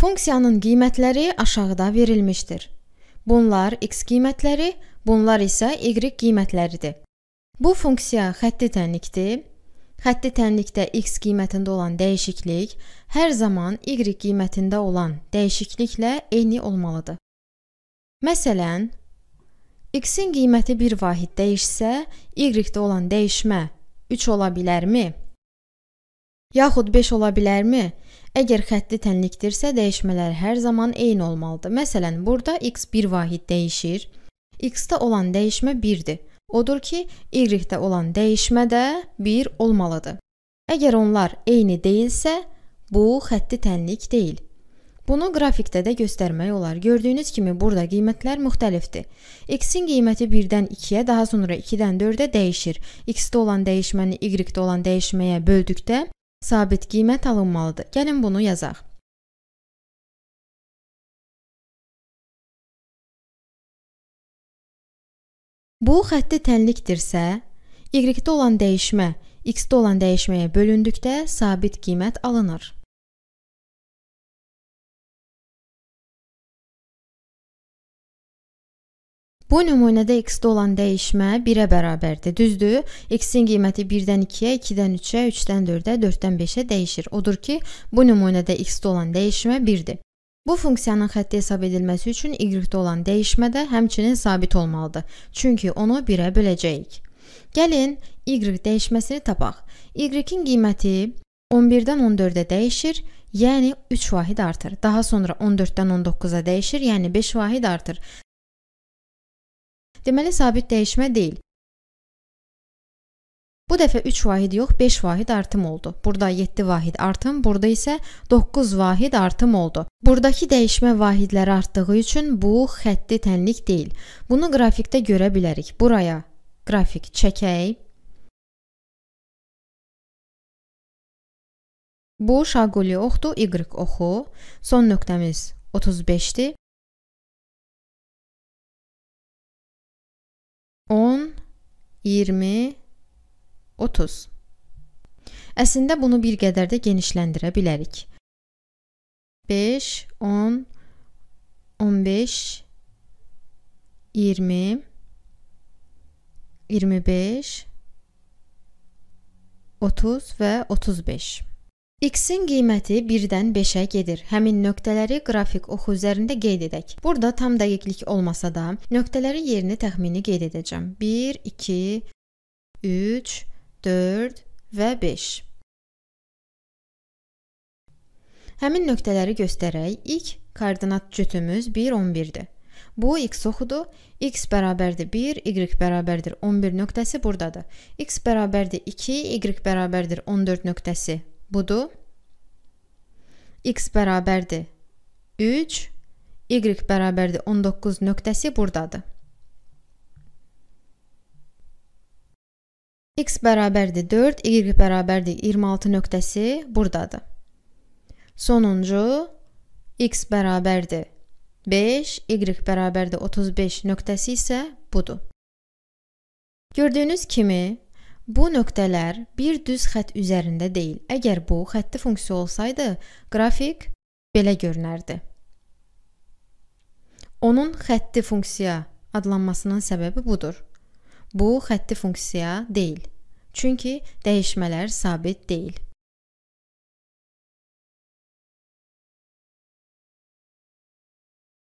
Funksiyanın qiymətləri aşağıda verilmişdir. Bunlar x qiymətləri, bunlar isə y qiymətləridir. Bu funksiya xətti tənlikdir. Xətti tənlikdə x qiymətində olan dəyişiklik hər zaman y qiymətində olan dəyişikliklə eyni olmalıdır. Məsələn, x-in qiyməti 1 vahid dəyişsə, y-də olan dəyişmə 3 ola bilərmi? Yaxud 5 ola bilərmi? Əgər xətti tənlikdirsə, dəyişmələr hər zaman eyni olmalıdır. Məsələn, burada x bir vahid dəyişir. x-də olan dəyişmə 1-dir. Odur ki, y-də olan dəyişmə də 1 olmalıdır. Əgər onlar eyni deyilsə, bu xətti tənlik deyil. Bunu qrafikdə də göstərmək olar. Gördüyünüz kimi burada qiymətlər müxtəlifdir. X-in qiyməti 1-dən 2-yə, daha sonra 2-dən 4-ə dəyişir. X-də olan dəyişməni Y-də olan dəyişməyə böldükdə sabit qiymət alınmalıdır. Gəlin bunu yazaq. Bu xətti tənlikdirsə, y-də olan dəyişmə x-də olan dəyişməyə bölündükdə sabit qiymət alınır. Bu nümunədə x-də olan dəyişmə 1-ə bərabərdir. Düzdür? x-in qiyməti 1-dən 2-yə, 2-dən 3-ə, 3-dən 4-ə, 4-dən 5-ə dəyişir. Odur ki, bu nümunədə x-də olan dəyişmə 1-dir. Bu funksiyanın xətti hesab edilməsi üçün y-də olan dəyişmə də həmçinin sabit olmalıdır. Çünki onu 1-ə böləcəyik. Gəlin y dəyişməsini tapaq. Y-in qiyməti 11-dən 14-ə dəyişir, yəni 3 vahid artır. Daha sonra 14-dən 19-a dəyişir, yəni 5 vahid artır. Deməli sabit dəyişmə deyil. Bu dəfə 3 vahid yox, 5 vahid artım oldu. Burada 7 vahid artım, burada isə 9 vahid artım oldu. Buradakı dəyişmə vahidləri artdığı üçün bu xətti tənlik deyil. Bunu qrafikdə görə bilərik. Buraya qrafik çəkək. Bu şaquli oxdu, y oxu. Son nöqtəmiz 35-dir. 10, 20, 30. Əslində bunu bir qədər də genişləndirə bilərik. 5, 10, 15, 20, 25, 30 və 35. X-in qiyməti 1-dən 5-ə gedir. Həmin nöqtələri qrafik oxu üzərində qeyd edək. Burada tam dəqiqlik olmasa da, nöqtələrin yerini təxmini qeyd edəcəm. 1, 2, 3, 4 və 5. Həmin nöqtələri göstərək. İlk koordinat cütümüz 1, 11-dir. Bu x oxudu. x bərabərdir 1, y bərabərdir 11 nöqtəsi burdadır. x bərabərdir 2, y bərabərdir 14 nöqtəsi budur. X bərabərdir 3, Y bərabərdir 19 nöqtəsi buradadır. X bərabərdir 4, Y bərabərdir 26 nöqtəsi buradadır. Sonuncu X bərabərdir 5, Y bərabərdir 35 nöqtəsi isə budur. Gördüyünüz kimi Bu nöqtələr bir düz xətt üzərində deyil. Əgər bu xətti funksiya olsaydı, qrafik belə görünərdi. Onun xətti funksiya adlanmasının səbəbi budur. Bu xətti funksiya deyil. Çünki dəyişmələr sabit deyil.